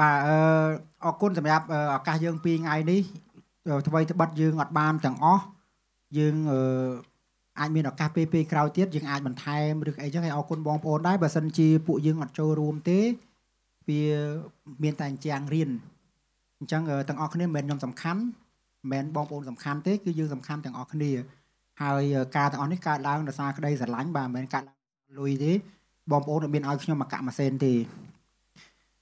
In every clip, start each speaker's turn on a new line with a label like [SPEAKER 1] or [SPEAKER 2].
[SPEAKER 1] បាទអឺអរគុណសម្រាប់ឱកាសយើងពីថ្ងៃនេះអ្វីត្បិតយើងអត់បានទាំងអស់យើងអឺអាចមានឱកាសពេលពេលក្រោយទៀតយើងអាចបន្ថែមឬអីចឹងហើយអរគុណបងប្អូនដែរបើសិនជាពួកយើងអត់ចូលរួមទេវាមានតែអញ្ចាំងរៀនអញ្ចឹងទាំងអស់គ្នាមិនមែនខ្ញុំសំខាន់មិនមែនបងប្អូនសំខាន់ទេគឺយើងសំខាន់ទាំងអស់គ្នា ហើយការទាំងអស់នេះកើតឡើងដោយសារក្តីស្រឡាញ់បាទមិនមែនកើតឡើងលុយទេ បងប្អូនអត់មានឲ្យខ្ញុំមកកាក់ម៉ាស៊ីនទេ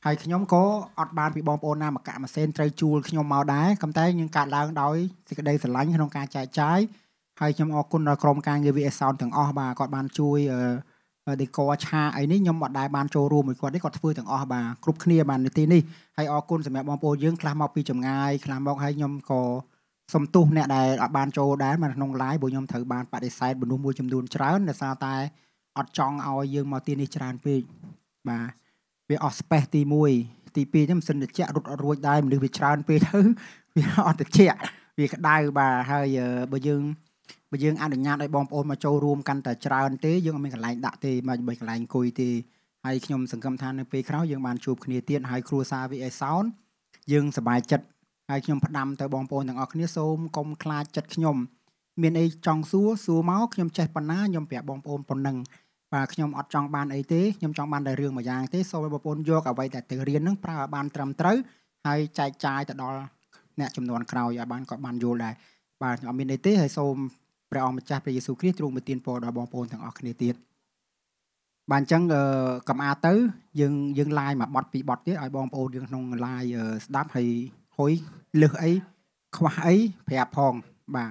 [SPEAKER 1] ហើយខ្ញុំក៏អត់បានពីបងប្អូនណាមកកាក់ម៉ាស៊ីនត្រូវជួលខ្ញុំមកដែរប៉ុន្តែយើងកាត់ឡើងដោយសេចក្តីស្រឡាញ់ក្នុងការចែកចាយហើយខ្ញុំអរគុណដល់ក្រុមការងារ VS Sound ទាំងអស់បាទគាត់បានជួយដេកឆាអីនេះខ្ញុំអត់ដែរបានចូលរួមមួយគាត់ទេគាត់ធ្វើទាំងអស់បាទគ្រប់គ្នាបាននៅទីនេះហើយអរគុណសម្រាប់បងប្អូនយើងខ្លះមកពីចម្ងាយខ្លះមកហើយខ្ញុំក៏សំទោសអ្នកដែលអត់បានចូលដែរមកក្នុង live ព្រោះខ្ញុំត្រូវបានបដិសេធមនុស្សមួយចំនួនច្រើនដោយសារតែអត់ចង់ឲ្យយើងមកទីនេះច្រើនពេកបាទវាអស់ space ទី1ទី2ហ្នឹងមិនសិនតិចរត់អត់រួចដែរមនុស្សវាច្រើន ពេកទៅវាអត់តិចវាក្តៅបាទហើយបើយើងបើយើងអនុញ្ញាតឲ្យបងប្អូនមកចូលរួមកាន់តែច្រើន ទេយើងអត់មានកន្លែងដាក់ទេមិនបានកន្លែងអង្គុយទេហើយខ្ញុំសង្ឃឹមថានៅពេលក្រោយយើងបានជួបគ្នាទៀតហើយគ្រួសារ VA Sound យើងសប្បាយចិត្តហើយខ្ញុំផ្ដាំទៅបងប្អូនទាំងអស់គ្នាសូមកុំខ្លាចចិត្តខ្ញុំមានអីចង់សួរសួរមកខ្ញុំចេះប៉ុណ្ណាខ្ញុំប្រាប់បងប្អូនប៉ុណ្ណឹងបាទខ្ញុំអត់ចង់បានអីទេខ្ញុំចង់បានតែរឿងមួយយ៉ាងទេសូមឲ្យបងប្អូនយកអ្វីដែលទៅរៀននឹងប្រើឲ្យបានត្រឹមត្រូវហើយចែកចាយទៅដល់អ្នកចំនួនក្រោយឲ្យបានគាត់បានយល់ដែរបាទខ្ញុំអត់មានអីទេ ហើយសូមព្រះអង្គម្ចាស់ព្រះយេស៊ូវគ្រីស្ទទ្រង់ប្រទានពរដល់បងប្អូនទាំងអស់គ្នាទៀតបាទអញ្ចឹងកំអាទៅ យើងយើងឡាយមកបត់ ពីរបត់ទៀតឲ្យបងប្អូនយើងក្នុងឡាយស្ដាប់ហើយហុយលឹះអីខ្វះអីប្រាប់ផងបាទ